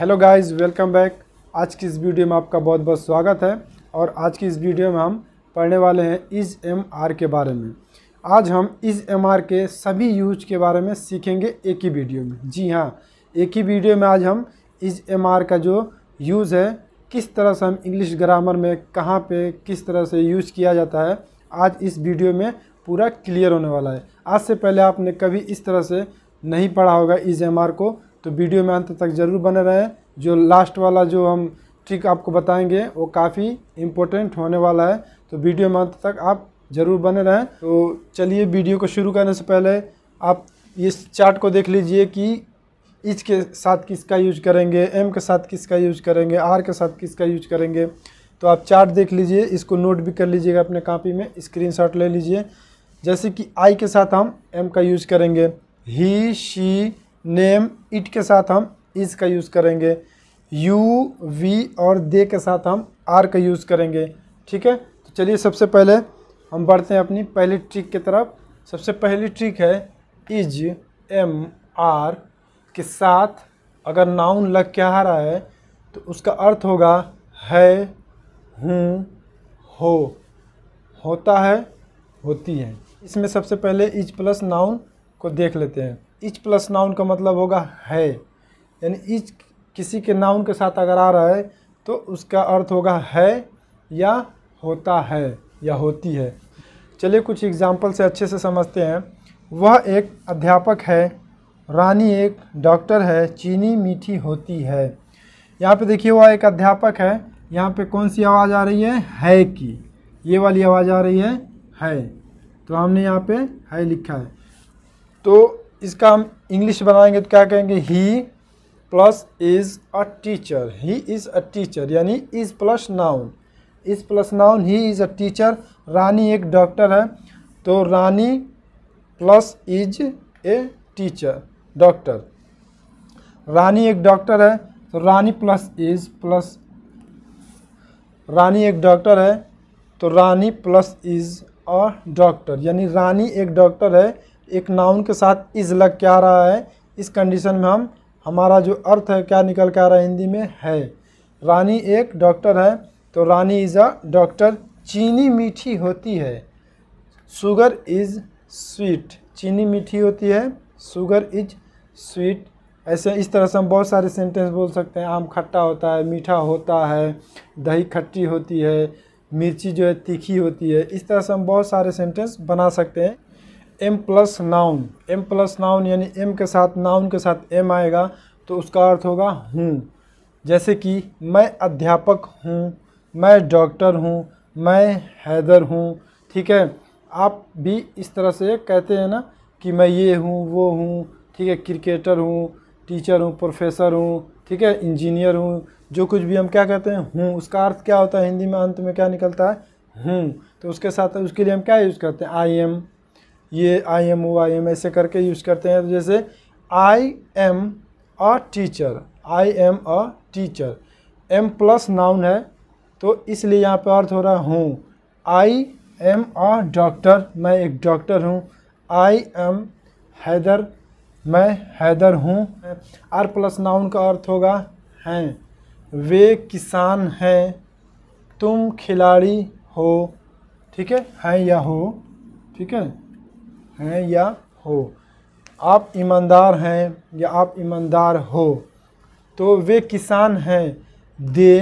hello guys welcome back आज की इस वीडियो में आपका बहुत बहुत स्वागत है और आज की इस वीडियो में हम पढ़ने वाले हैं इज एम आर के बारे में आज हम इज एम आर के सभी यूज के बारे में सीखेंगे एक ही वीडियो में जी हाँ एक ही वीडियो में आज हम इज एम आर का जो यूज़ है किस तरह से हम इंग्लिश ग्रामर में कहाँ पे किस तरह से यूज किया जाता है आज इस वीडियो में पूरा क्लियर होने वाला है आज से पहले आपने कभी इस तरह से नहीं पढ़ा होगा इज एम आर को तो वीडियो में अंत तक ज़रूर बने रहें जो लास्ट वाला जो हम ट्रिक आपको बताएंगे वो काफ़ी इम्पोर्टेंट होने वाला है तो वीडियो में अंत तक आप ज़रूर बने रहें तो चलिए वीडियो को शुरू करने से पहले आप इस चार्ट को देख लीजिए कि इच के साथ किसका यूज करेंगे एम के साथ किसका यूज करेंगे आर के साथ किसका यूज करेंगे तो आप चार्ट देख लीजिए इसको नोट भी कर लीजिएगा अपने कापी में स्क्रीन ले लीजिए जैसे कि आई के साथ हम एम का यूज करेंगे ही शी नेम इट के साथ हम इस का यूज़ करेंगे यू वी और दे के साथ हम आर का यूज़ करेंगे ठीक है तो चलिए सबसे पहले हम बढ़ते हैं अपनी पहली ट्रिक की तरफ सबसे पहली ट्रिक है इज एम आर के साथ अगर नाउन लग के आ रहा है तो उसका अर्थ होगा है हूँ हो होता है होती है इसमें सबसे पहले इज प्लस नाउन को देख लेते हैं इच प्लस नाउन का मतलब होगा है यानी इच किसी के नाउन के साथ अगर आ रहा है तो उसका अर्थ होगा है या होता है या होती है चलिए कुछ एग्जाम्पल से अच्छे से समझते हैं वह एक अध्यापक है रानी एक डॉक्टर है चीनी मीठी होती है यहाँ पे देखिए वह एक अध्यापक है यहाँ पे कौन सी आवाज़ आ रही है है की ये वाली आवाज़ आ रही है है तो हमने यहाँ पे है लिखा है तो इसका हम इंग्लिश बनाएंगे तो क्या कहेंगे he plus is a teacher he is a teacher यानी is plus noun is plus noun he is a teacher Rani एक डॉक्टर है तो Rani plus is a teacher doctor Rani एक डॉक्टर है तो Rani plus is plus Rani एक डॉक्टर है तो Rani plus is a doctor यानी रानी एक डॉक्टर है एक नाउन के साथ इज़ लग क्या रहा है इस कंडीशन में हम हमारा जो अर्थ है क्या निकल के आ रहा है हिंदी में है रानी एक डॉक्टर है तो रानी इज़ अ डॉक्टर चीनी मीठी होती है शुगर इज़ स्वीट चीनी मीठी होती है शुगर इज स्वीट ऐसे इस तरह से हम बहुत सारे सेंटेंस बोल सकते हैं आम खट्टा होता है मीठा होता है दही खट्टी होती है मिर्ची जो है तीखी होती है इस तरह से हम बहुत सारे सेंटेंस बना सकते हैं am plus noun am plus noun यानी एम के साथ नाउन के साथ एम आएगा तो उसका अर्थ होगा हूँ जैसे कि मैं अध्यापक हूँ मैं डॉक्टर हूँ मैं हैदर हूँ ठीक है आप भी इस तरह से कहते हैं ना कि मैं ये हूँ वो हूँ ठीक है क्रिकेटर हूँ टीचर हूँ प्रोफेसर हूँ ठीक है इंजीनियर हूँ जो कुछ भी हम क्या कहते हैं हूँ उसका अर्थ क्या होता है हिंदी में अंत में क्या निकलता है हूँ तो उसके साथ उसके लिए हम क्या यूज़ करते हैं आई एम ये I M O I am ऐसे करके यूज़ करते हैं तो जैसे I am a teacher I am a teacher am plus noun है तो इसलिए यहाँ पर अर्थ हो रहा हूँ आई एम अ डॉक्टर मैं एक डॉक्टर हूँ आई एम हैदर मैं हैदर हूँ आर प्लस नाउन का अर्थ होगा हैं वे किसान हैं तुम खिलाड़ी हो ठीक है हैं या हो ठीक है हैं या हो आप ईमानदार हैं या आप ईमानदार हो तो वे किसान हैं they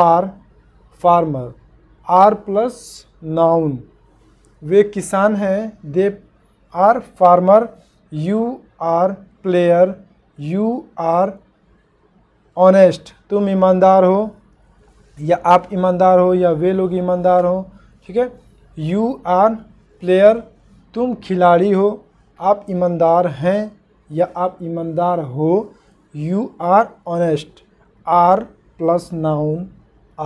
are farmer are plus noun वे किसान हैं they are farmer you are player you are honest तुम ईमानदार हो या आप ईमानदार हो या वे लोग ईमानदार हो ठीक है यू आर प्लेयर तुम खिलाड़ी हो आप ईमानदार हैं या आप ईमानदार हो you are honest are plus noun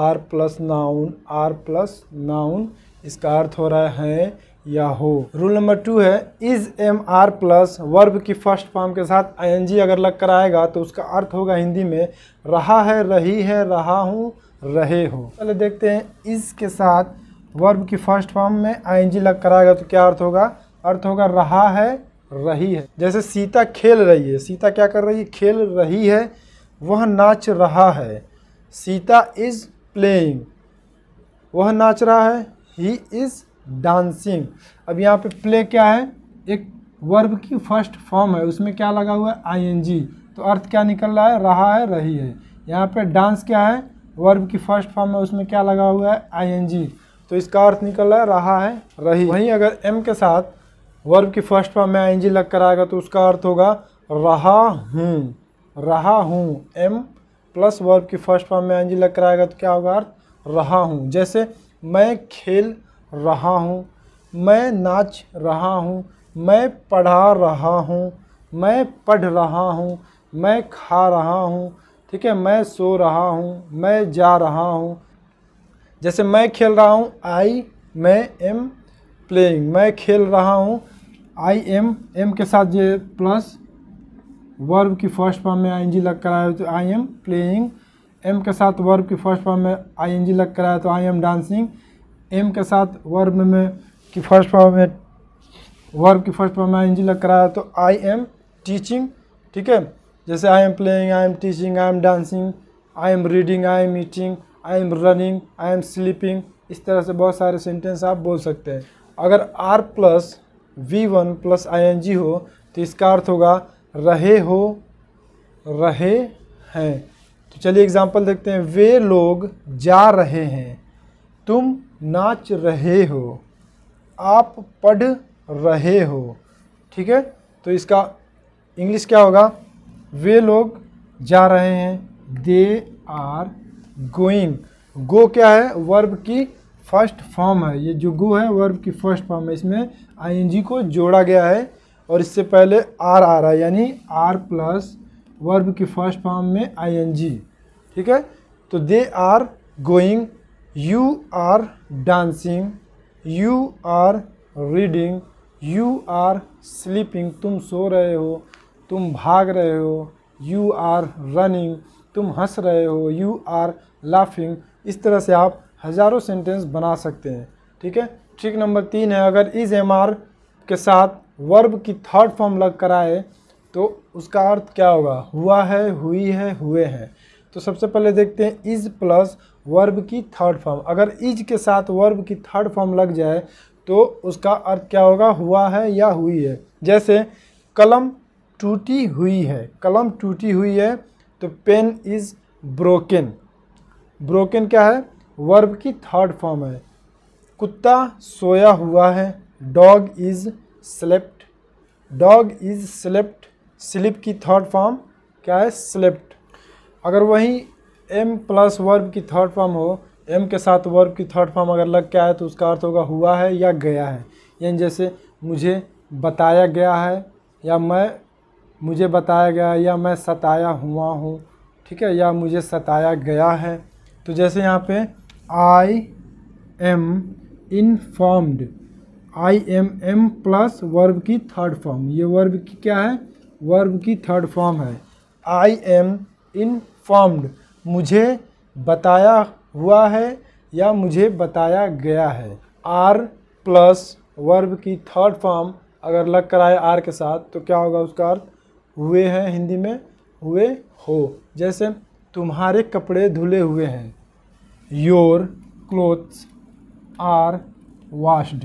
are plus noun are plus noun इसका अर्थ हो रहा है या हो रूल नंबर टू है is am are plus verb की फर्स्ट फॉर्म के साथ आई अगर लग कर आएगा तो उसका अर्थ होगा हिंदी में रहा है रही है रहा हूँ रहे हो पहले देखते हैं इस के साथ वर्ब की फर्स्ट फॉर्म में आई लग कर आएगा तो क्या अर्थ होगा अर्थ होगा रहा है रही है जैसे सीता खेल रही है सीता क्या कर रही है खेल रही है वह नाच रहा है सीता इज़ प्लेइंग वह नाच रहा है ही इज़ डांसिंग अब यहाँ पे प्ले क्या है एक वर्ब की फर्स्ट फॉर्म है उसमें क्या लगा हुआ है आईएनजी तो अर्थ क्या निकल रहा है रहा है रही है यहाँ पे डांस क्या है वर्ब की फर्स्ट फॉर्म है उसमें क्या लगा हुआ है आईएनजी तो इसका अर्थ निकल रहा है रहा है रही वहीं अगर एम के साथ वर्ब की फर्स्ट फॉर्म में आई लग कर आएगा तो उसका अर्थ होगा रहा हूँ रहा हूँ एम प्लस वर्ब की फर्स्ट फॉर्म में आई लग कर आएगा तो क्या होगा अर्थ रहा हूँ जैसे मैं खेल रहा हूँ मैं नाच रहा हूँ मैं पढ़ा रहा हूँ मैं पढ़ रहा हूँ मैं खा रहा हूँ ठीक है मैं सो रहा हूँ मैं जा रहा हूँ जैसे मैं खेल रहा हूँ आई मैं एम प्लेइंग मैं खेल रहा हूँ आई एम एम के साथ ये प्लस वर्ब की फर्स्ट फॉर्म में आई एन जी लग कराया तो आई एम प्लेइंग एम के साथ वर्ब की फर्स्ट फॉर्म में आई एन जी लग कराया तो आई एम डांसिंग एम के साथ वर्ब में की फर्स्ट फॉर्म में वर्ब की फर्स्ट फॉर्म में आई एन जी लग कराया तो आई एम टीचिंग ठीक है जैसे I am playing I am teaching I am dancing I am reading I am eating I am running I am sleeping इस तरह से बहुत सारे सेंटेंस आप बोल सकते हैं अगर are plus V one plus I N G हो तो इसका अर्थ होगा रहे हो रहे हैं तो चलिए एग्जाम्पल देखते हैं वे लोग जा रहे हैं तुम नाच रहे हो आप पढ़ रहे हो ठीक है तो इसका इंग्लिश क्या होगा वे लोग जा रहे हैं दे आर गोइंग गो क्या है वर्ब की फर्स्ट फॉर्म है ये जो गो है वर्ब की फर्स्ट फॉर्म है इसमें आईएनजी को जोड़ा गया है और इससे पहले आर आ रहा है यानी आर प्लस वर्ब की फर्स्ट फॉर्म में आईएनजी ठीक है तो they are going you are dancing you are reading you are sleeping तुम सो रहे हो तुम भाग रहे हो यू आर रनिंग तुम हंस रहे हो यू आर लाफिंग इस तरह से आप हज़ारों सेंटेंस बना सकते हैं ठीक है ट्रिक नंबर तीन है अगर इज एम आर के साथ वर्ब की थर्ड फॉर्म लग कर आए तो उसका अर्थ क्या होगा हुआ है हुई है हुए हैं तो सबसे पहले देखते हैं इज प्लस वर्ब की थर्ड फॉर्म अगर इज के साथ वर्ब की थर्ड फॉर्म लग जाए तो उसका अर्थ क्या होगा हुआ है या हुई है जैसे कलम टूटी हुई है कलम टूटी हुई है तो पेन इज़ ब्रोकन ब्रोकन क्या है वर्ब की थर्ड फॉर्म है कुत्ता सोया हुआ है dog is slept dog is slept slip की थर्ड फॉर्म क्या है स्लेप्ट अगर वहीं एम प्लस वर्ब की थर्ड फॉर्म हो एम के साथ वर्ब की थर्ड फॉर्म अगर लग क्या है तो उसका अर्थ होगा हुआ है या गया है यानी जैसे मुझे बताया गया है या मैं मुझे बताया गया या मैं सताया हुआ हूँ ठीक है या मुझे सताया गया है तो जैसे यहाँ पे I am informed I am am plus verb की थर्ड फॉर्म ये वर्ब की क्या है वर्ब की थर्ड फॉर्म है आई एम इनफॉर्म्ड मुझे बताया हुआ है या मुझे बताया गया है आर प्लस वर्ब की थर्ड फॉर्म अगर लग कर आए आर के साथ तो क्या होगा उसका अर्थ हुए हैं हिंदी में हुए हो जैसे तुम्हारे कपड़े धुले हुए हैं योर क्लोथ्स आर वाश्ड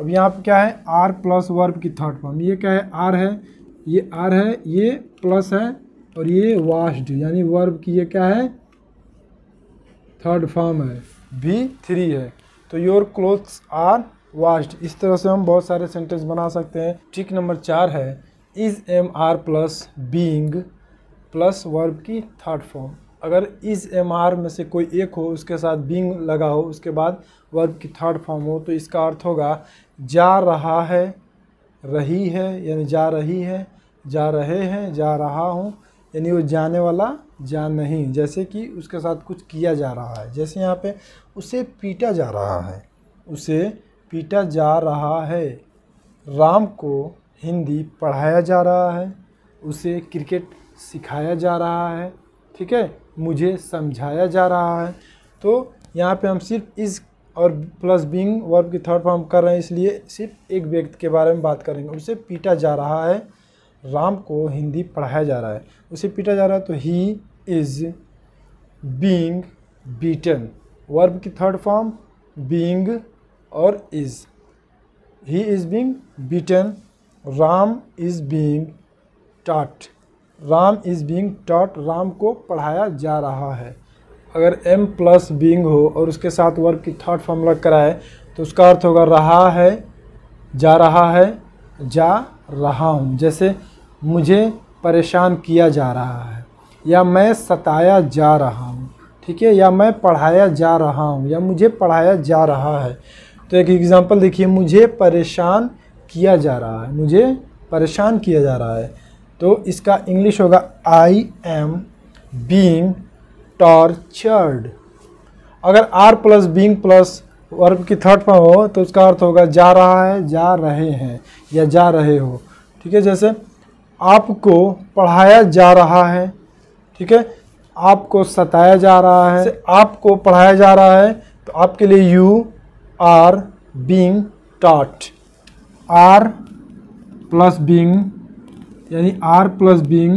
अब यहाँ पे क्या है आर प्लस वर्ब की थर्ड फॉर्म ये क्या है आर है ये आर है ये प्लस है और ये वाश्ड यानी वर्ब की ये क्या है थर्ड फॉर्म है भी थ्री है तो योर क्लोथ्स आर वाश्ड इस तरह से हम बहुत सारे सेंटेंस बना सकते हैं ट्रिक नंबर चार है is am are plus being plus verb की थर्ड फॉर्म अगर इस एम आर में से कोई एक हो उसके साथ बींग लगा हो उसके बाद वर्ब की थर्ड फॉर्म हो तो इसका अर्थ होगा जा रहा है रही है यानी जा रही है जा रहे हैं जा रहा हूँ यानी वो जाने वाला जा नहीं जैसे कि उसके साथ कुछ किया जा रहा है जैसे यहाँ पे उसे पीटा जा रहा है उसे पीटा जा रहा है राम को हिंदी पढ़ाया जा रहा है उसे क्रिकेट सिखाया जा रहा है ठीक है मुझे समझाया जा रहा है तो यहाँ पे हम सिर्फ इस और प्लस बींग वर्ब की थर्ड फॉर्म कर रहे हैं इसलिए सिर्फ एक व्यक्ति के बारे में बात करेंगे उसे पीटा जा रहा है राम को हिंदी पढ़ाया जा रहा है उसे पीटा जा रहा है तो he is being beaten verb की थर्ड फॉर्म बींग और is he is being beaten Ram is being taught Ram is being taught Ram को पढ़ाया जा रहा है अगर m प्लस बींग हो और उसके साथ वर्ब की थर्ड फॉर्मूला कराए तो उसका अर्थ होगा रहा है जा रहा है जा रहा हूँ जैसे मुझे परेशान किया जा रहा है या मैं सताया जा रहा हूँ ठीक है या मैं पढ़ाया जा रहा हूँ या मुझे पढ़ाया जा रहा है तो एक एग्ज़ाम्पल देखिए मुझे परेशान किया जा रहा है मुझे परेशान किया जा रहा है तो इसका इंग्लिश होगा आई एम बींग टॉर्चर्ड अगर are plus being plus verb की थर्ड फॉर्म हो तो उसका अर्थ होगा जा रहा है जा रहे हैं या जा रहे हो ठीक है जैसे आपको पढ़ाया जा रहा है ठीक है आपको सताया जा रहा है आपको पढ़ाया जा रहा है तो आपके लिए you are being taught are plus being यानी are plus being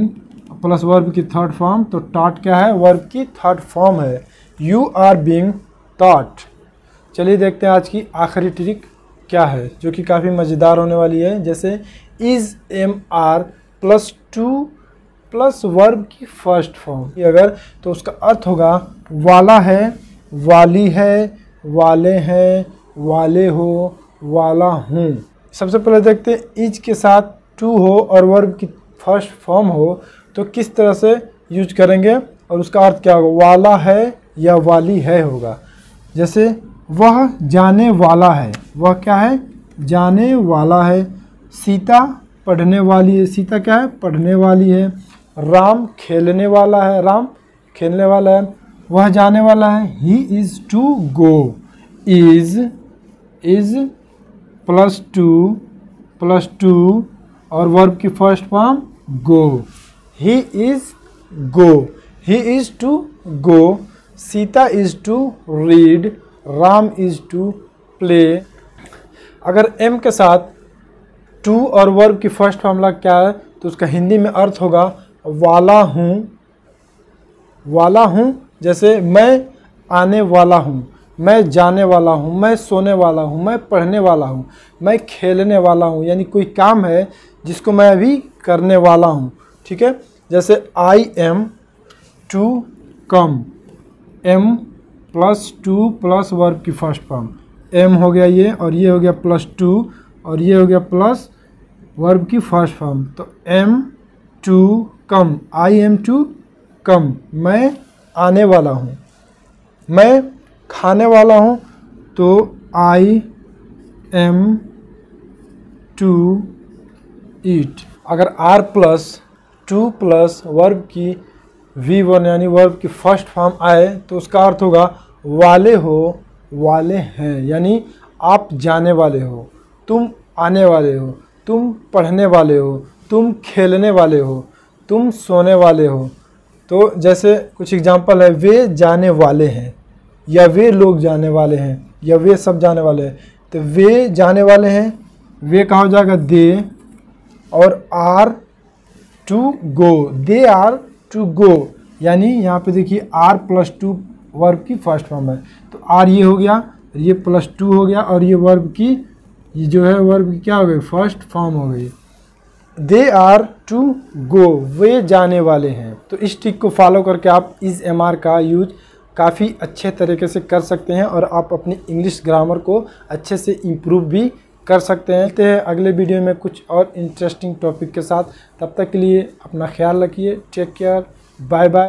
plus verb की थर्ड फॉर्म तो टाट क्या है वर्ब की थर्ड फॉर्म है यू आर बींग टाट चलिए देखते हैं आज की आखिरी ट्रिक क्या है जो कि काफ़ी मज़ेदार होने वाली है जैसे is am are plus to plus verb की फर्स्ट फॉर्म अगर तो उसका अर्थ होगा वाला है वाली है वाले हैं वाले हो वाला हूँ सबसे पहले देखते हैं इज के साथ टू हो और वर्ब की फर्स्ट फॉर्म हो तो किस तरह से यूज करेंगे और उसका अर्थ क्या होगा वाला है या वाली है होगा जैसे वह जाने वाला है वह क्या है जाने वाला है सीता पढ़ने वाली है सीता क्या है पढ़ने वाली है राम खेलने वाला है राम खेलने वाला है वह जाने वाला है he is to go is is plus to plus to और वर्ब की first form go he is go he is to go Sita is to read Ram is to play अगर एम के साथ टू और वर्ब की फर्स्ट फॉर्मूला क्या है तो उसका हिंदी में अर्थ होगा वाला हूँ वाला हूँ जैसे मैं आने वाला हूँ मैं जाने वाला हूँ मैं सोने वाला हूँ मैं पढ़ने वाला हूँ मैं खेलने वाला हूँ यानी कोई काम है जिसको मैं अभी करने वाला हूँ ठीक है जैसे I am to come am plus to plus verb की फर्स्ट फॉर्म एम हो गया ये और ये हो गया प्लस टू और ये हो गया प्लस वर्ब की फर्स्ट फॉर्म तो am to come I am to come मैं आने वाला हूँ मैं खाने वाला हूँ तो आई एम टू ईट अगर are plus to plus verb की वी वन यानी वर्ब की फर्स्ट फॉर्म आए तो उसका अर्थ होगा वाले हो वाले हैं यानी आप जाने वाले हो तुम आने वाले हो तुम पढ़ने वाले हो तुम खेलने वाले हो तुम सोने वाले हो तो जैसे कुछ एग्जाम्पल है वे जाने वाले हैं या वे लोग जाने वाले हैं या वे सब जाने वाले हैं तो वे जाने वाले हैं वे कहा हो जाएगा दे और are to go they are to go यानी यहाँ पे देखिए आर प्लस टू वर्ब की फर्स्ट फॉर्म है तो आर ये हो गया ये प्लस टू हो गया और ये वर्ब की ये जो है वर्ब की क्या हो गई फर्स्ट फॉर्म हो गई दे आर टू गो वे जाने वाले हैं तो इस टिक को फॉलो करके आप इस एम आर का यूज काफ़ी अच्छे तरीके से कर सकते हैं और आप अपनी इंग्लिश ग्रामर को अच्छे से इम्प्रूव भी कर सकते हैं तो अगले वीडियो में कुछ और इंटरेस्टिंग टॉपिक के साथ तब तक के लिए अपना ख्याल रखिए टेक केयर बाय बाय